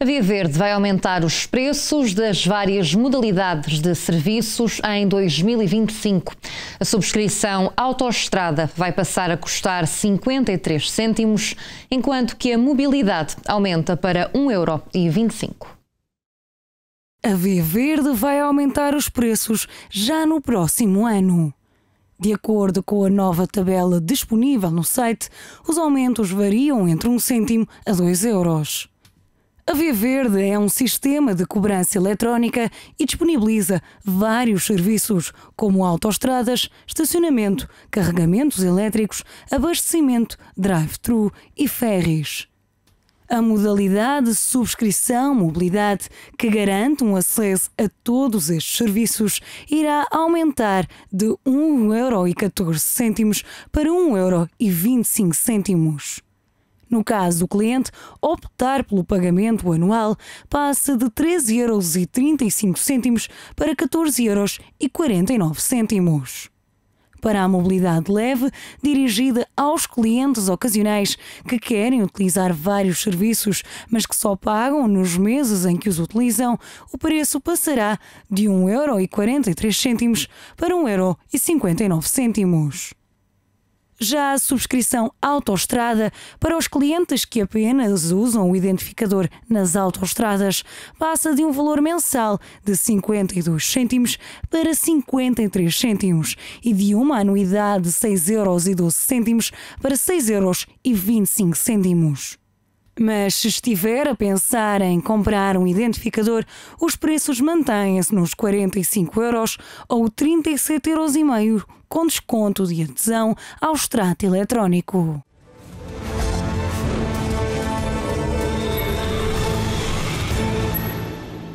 A Via Verde vai aumentar os preços das várias modalidades de serviços em 2025. A subscrição autoestrada vai passar a custar 53 cêntimos, enquanto que a mobilidade aumenta para 1,25 euro. A Via Verde vai aumentar os preços já no próximo ano. De acordo com a nova tabela disponível no site, os aumentos variam entre 1 cêntimo a 2 euros. A Via Verde é um sistema de cobrança eletrónica e disponibiliza vários serviços, como autoestradas, estacionamento, carregamentos elétricos, abastecimento, drive-thru e ferries. A modalidade de subscrição mobilidade, que garante um acesso a todos estes serviços, irá aumentar de 1,14€ para 1,25€. No caso do cliente optar pelo pagamento anual, passa de euros para euros. Para a mobilidade leve, dirigida aos clientes ocasionais que querem utilizar vários serviços, mas que só pagam nos meses em que os utilizam, o preço passará de euros para euros já a subscrição Autoestrada para os clientes que apenas usam o identificador nas autoestradas passa de um valor mensal de 52 cêntimos para 53 cêntimos e de uma anuidade de 6,12 euros para 6,25 euros. Mas se estiver a pensar em comprar um identificador, os preços mantêm-se nos 45 euros ou 37,5 euros com desconto de adesão ao extrato eletrónico.